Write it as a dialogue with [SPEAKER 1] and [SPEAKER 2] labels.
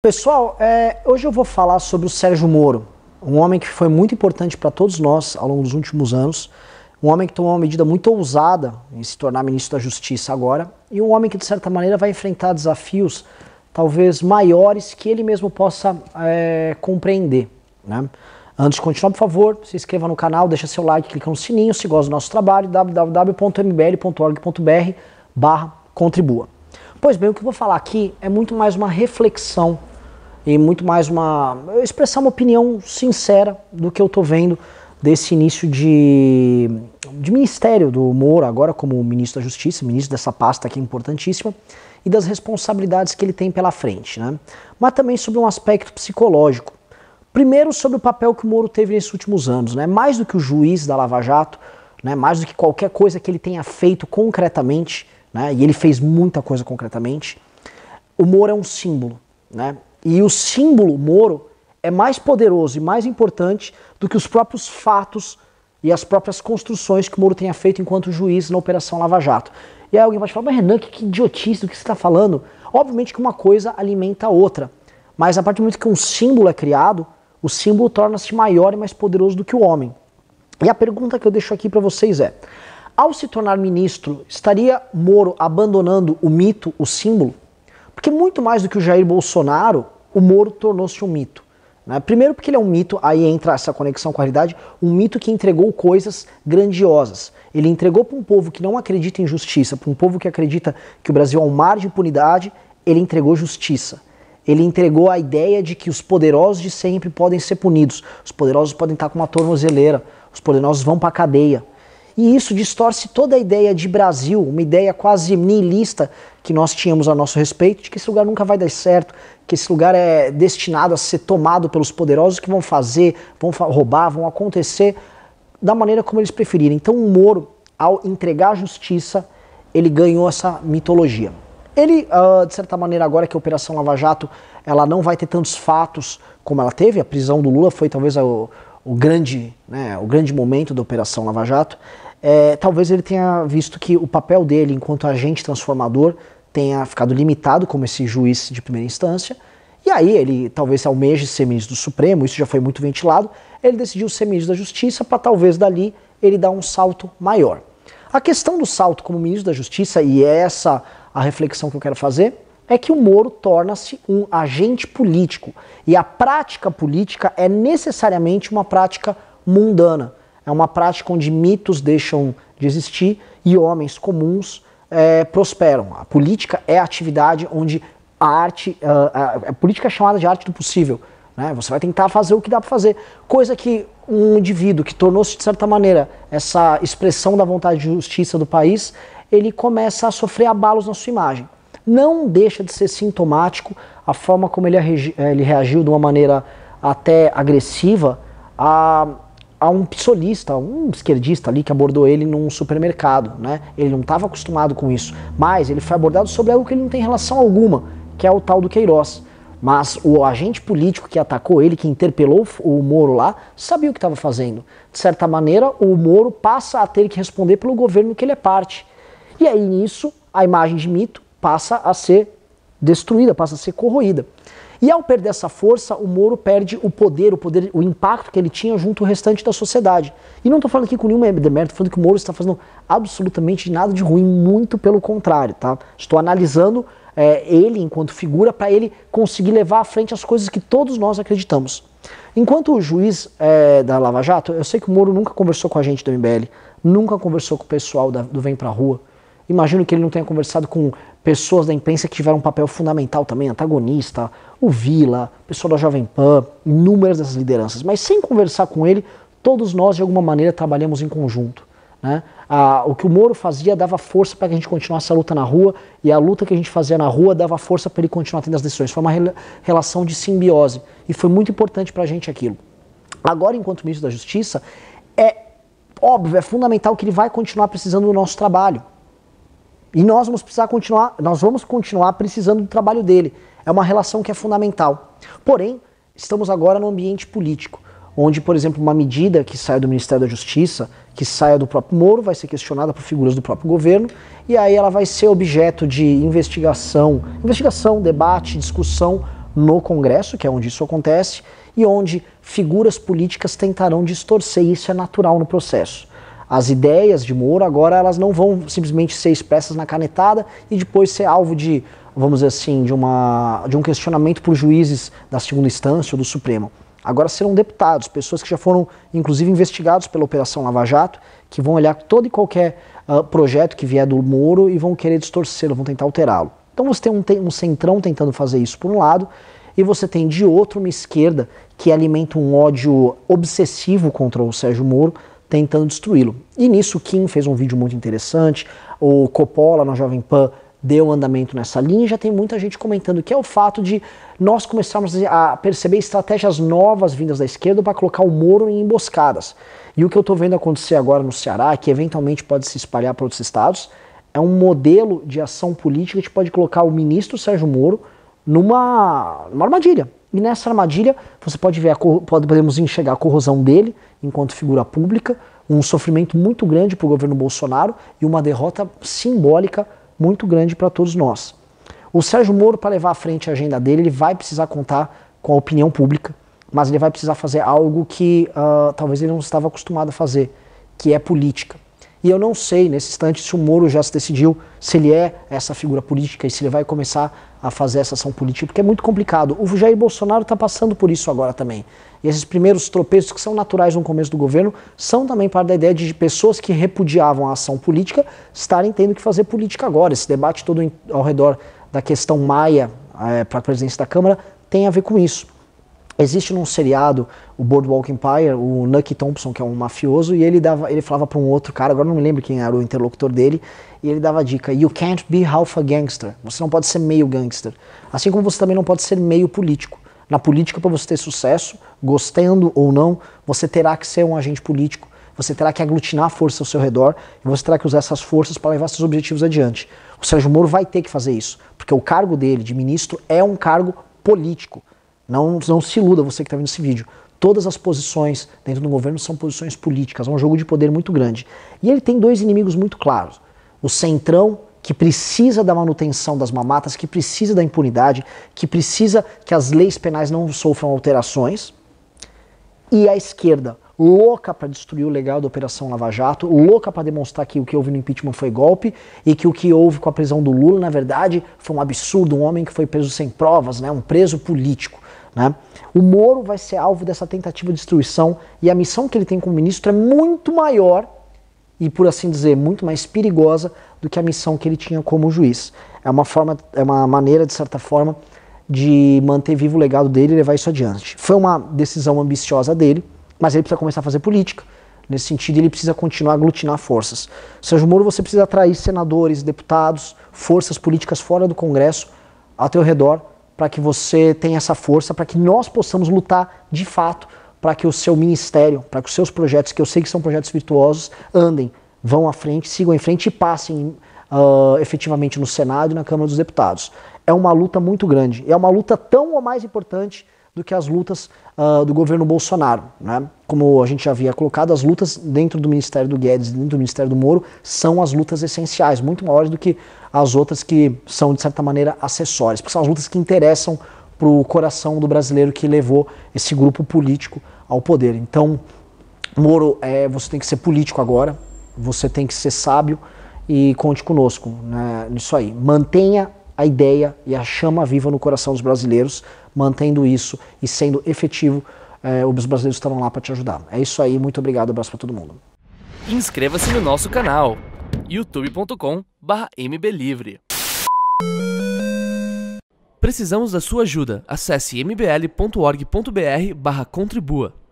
[SPEAKER 1] Pessoal, é, hoje eu vou falar sobre o Sérgio Moro, um homem que foi muito importante para todos nós ao longo dos últimos anos, um homem que tomou uma medida muito ousada em se tornar ministro da Justiça agora, e um homem que de certa maneira vai enfrentar desafios talvez maiores que ele mesmo possa é, compreender. Né? Antes de continuar, por favor, se inscreva no canal, deixa seu like, clica no sininho se gosta do nosso trabalho, www.mbl.org.br barra contribua. Pois bem, o que eu vou falar aqui é muito mais uma reflexão e muito mais uma expressar uma opinião sincera do que eu estou vendo desse início de, de ministério do Moro, agora como ministro da Justiça, ministro dessa pasta aqui importantíssima, e das responsabilidades que ele tem pela frente, né? Mas também sobre um aspecto psicológico. Primeiro, sobre o papel que o Moro teve nesses últimos anos, né? Mais do que o juiz da Lava Jato, né? mais do que qualquer coisa que ele tenha feito concretamente, né? e ele fez muita coisa concretamente, o Moro é um símbolo, né? E o símbolo Moro é mais poderoso e mais importante do que os próprios fatos e as próprias construções que o Moro tenha feito enquanto juiz na Operação Lava Jato. E aí alguém pode falar, mas Renan, que, que idiotice do que você está falando? Obviamente que uma coisa alimenta a outra, mas a partir do momento que um símbolo é criado, o símbolo torna-se maior e mais poderoso do que o homem. E a pergunta que eu deixo aqui para vocês é: ao se tornar ministro, estaria Moro abandonando o mito, o símbolo? Porque muito mais do que o Jair Bolsonaro, o Moro tornou-se um mito. Né? Primeiro porque ele é um mito, aí entra essa conexão com a realidade, um mito que entregou coisas grandiosas. Ele entregou para um povo que não acredita em justiça, para um povo que acredita que o Brasil é um mar de impunidade, ele entregou justiça. Ele entregou a ideia de que os poderosos de sempre podem ser punidos. Os poderosos podem estar com uma tornozeleira, os poderosos vão para a cadeia. E isso distorce toda a ideia de Brasil, uma ideia quase niilista que nós tínhamos a nosso respeito, de que esse lugar nunca vai dar certo, que esse lugar é destinado a ser tomado pelos poderosos que vão fazer, vão roubar, vão acontecer da maneira como eles preferirem. Então o Moro, ao entregar a justiça, ele ganhou essa mitologia. Ele, uh, de certa maneira, agora que a Operação Lava Jato ela não vai ter tantos fatos como ela teve, a prisão do Lula foi talvez o, o grande, né, o grande momento da Operação Lava Jato, é, talvez ele tenha visto que o papel dele enquanto agente transformador tenha ficado limitado como esse juiz de primeira instância. E aí ele talvez almeje ser ministro do Supremo, isso já foi muito ventilado. Ele decidiu ser ministro da Justiça para talvez dali ele dar um salto maior. A questão do salto como ministro da Justiça, e é essa a reflexão que eu quero fazer, é que o Moro torna-se um agente político. E a prática política é necessariamente uma prática mundana. É uma prática onde mitos deixam de existir e homens comuns é, prosperam. A política é a atividade onde a arte, a, ah, a, a política é chamada de arte do possível. Né? Você vai tentar fazer o que dá para fazer. Coisa que um indivíduo que tornou-se, de certa maneira, essa expressão da vontade de justiça do país, ele começa a sofrer abalos na sua imagem. Não deixa de ser sintomático a forma como ele, eh, ele reagiu de uma maneira até agressiva a a um psolista, um esquerdista ali que abordou ele num supermercado, né? Ele não estava acostumado com isso, mas ele foi abordado sobre algo que ele não tem relação alguma, que é o tal do Queiroz. Mas o agente político que atacou ele, que interpelou o Moro lá, sabia o que estava fazendo. De certa maneira, o Moro passa a ter que responder pelo governo que ele é parte. E aí nisso, a imagem de mito passa a ser destruída, passa a ser corroída. E ao perder essa força, o Moro perde o poder, o poder, o impacto que ele tinha junto ao restante da sociedade. E não estou falando aqui com nenhuma demérito, estou falando que o Moro está fazendo absolutamente nada de ruim, muito pelo contrário, tá? Estou analisando é, ele enquanto figura para ele conseguir levar à frente as coisas que todos nós acreditamos. Enquanto o juiz é, da Lava Jato, eu sei que o Moro nunca conversou com a gente do MBL, nunca conversou com o pessoal da, do Vem Pra Rua, Imagino que ele não tenha conversado com pessoas da imprensa que tiveram um papel fundamental também, antagonista, o Vila, pessoal da Jovem Pan, inúmeras dessas lideranças. Mas sem conversar com ele, todos nós de alguma maneira trabalhamos em conjunto. Né? o que o Moro fazia dava força para que a gente continuasse a luta na rua, e a luta que a gente fazia na rua dava força para ele continuar tendo as decisões. Foi uma relação de simbiose e foi muito importante para a gente aquilo. Agora, enquanto ministro da Justiça, é óbvio, é fundamental que ele vai continuar precisando do nosso trabalho. E nós vamos precisar continuar, nós vamos continuar precisando do trabalho dele. É uma relação que é fundamental. Porém, estamos agora no ambiente político, onde, por exemplo, uma medida que saia do Ministério da Justiça, que saia do próprio Moro, vai ser questionada por figuras do próprio governo, e aí ela vai ser objeto de investigação, investigação, debate, discussão no Congresso, que é onde isso acontece, e onde figuras políticas tentarão distorcer, isso é natural no processo. As ideias de Moro agora elas não vão simplesmente ser expressas na canetada e depois ser alvo de, vamos dizer assim, de, uma, de um questionamento por juízes da segunda instância ou do Supremo. Agora serão deputados, pessoas que já foram inclusive investigados pela Operação Lava Jato, que vão olhar todo e qualquer uh, projeto que vier do Moro e vão querer distorcê-lo, vão tentar alterá-lo. Então você tem um, tem um centrão tentando fazer isso por um lado, e você tem de outro uma esquerda que alimenta um ódio obsessivo contra o Sérgio Moro, tentando destruí-lo. E nisso Kim fez um vídeo muito interessante, o Coppola na Jovem Pan deu andamento nessa linha, já tem muita gente comentando que é o fato de nós começarmos a perceber estratégias novas vindas da esquerda para colocar o Moro em emboscadas. E o que eu estou vendo acontecer agora no Ceará, é que eventualmente pode se espalhar para outros estados, é um modelo de ação política que pode colocar o ministro Sérgio Moro numa, numa armadilha, e nessa armadilha, você pode ver, podemos enxergar a corrosão dele enquanto figura pública, um sofrimento muito grande para o governo Bolsonaro e uma derrota simbólica muito grande para todos nós. O Sérgio Moro, para levar à frente a agenda dele, ele vai precisar contar com a opinião pública, mas ele vai precisar fazer algo que uh, talvez ele não estava acostumado a fazer, que é política. E eu não sei, nesse instante, se o Moro já se decidiu se ele é essa figura política e se ele vai começar a fazer essa ação política, porque é muito complicado. O Jair Bolsonaro está passando por isso agora também. E esses primeiros tropeços que são naturais no começo do governo são também parte da ideia de pessoas que repudiavam a ação política estarem tendo que fazer política agora. Esse debate todo ao redor da questão Maia é, eh, para a presidência da Câmara tem a ver com isso. Existe num seriado, o Boardwalk Empire, o Nucky Thompson, que é um mafioso, e ele dava, ele falava para um outro cara, agora não me lembro quem era o interlocutor dele, e ele dava a dica: "You can't be half a gangster". Você não pode ser meio gangster. Assim como você também não pode ser meio político. Na política para você ter sucesso, gostando ou não, você terá que ser um agente político. Você terá que aglutinar forças ao seu redor e você terá que usar essas forças para levar seus objetivos adiante. O Sérgio Moro vai ter que fazer isso, porque o cargo dele de ministro é um cargo político. Não, não se iluda você que está vendo esse vídeo. Todas as posições dentro do governo são posições políticas, é um jogo de poder muito grande. E ele tem dois inimigos muito claros: o centrão, que precisa da manutenção das mamatas, que precisa da impunidade, que precisa que as leis penais não sofram alterações, e a esquerda, louca para destruir o legal da Operação Lava Jato, louca para demonstrar que o que houve no impeachment foi golpe e que o que houve com a prisão do Lula, na verdade, foi um absurdo, um homem que foi preso sem provas, né, um preso político. Né? O Moro vai ser alvo dessa tentativa de destruição e a missão que ele tem como ministro é muito maior e, por assim dizer, muito mais perigosa do que a missão que ele tinha como juiz. É uma forma, é uma maneira, de certa forma, de manter vivo o legado dele e levar isso adiante. Foi uma decisão ambiciosa dele, mas ele precisa começar a fazer política. Nesse sentido, ele precisa continuar a aglutinar forças. Sérgio Moro, você precisa atrair senadores, deputados, forças políticas fora do Congresso, ao teu redor, para que você tenha essa força, para que nós possamos lutar de fato para que o seu ministério, para que os seus projetos, que eu sei que são projetos virtuosos, andem, vão à frente, sigam em frente e passem uh, efetivamente no Senado e na Câmara dos Deputados. É uma luta muito grande. É uma luta tão ou mais importante do que as lutas uh, do governo Bolsonaro. Né? Como a gente já havia colocado, as lutas dentro do Ministério do Guedes, dentro do Ministério do Moro, são as lutas essenciais, muito maiores do que as outras que são, de certa maneira, acessórias, porque são as lutas que interessam para o coração do brasileiro que levou esse grupo político ao poder. Então, Moro, é, você tem que ser político agora, você tem que ser sábio e conte conosco né, nisso aí. Mantenha a ideia e a chama viva no coração dos brasileiros mantendo isso e sendo efetivo, é, os brasileiros estavam lá para te ajudar. É isso aí, muito obrigado, abraço para todo mundo. Inscreva-se no nosso canal youtube.com/mblivre. Precisamos da sua ajuda. Acesse mblorgbr contribua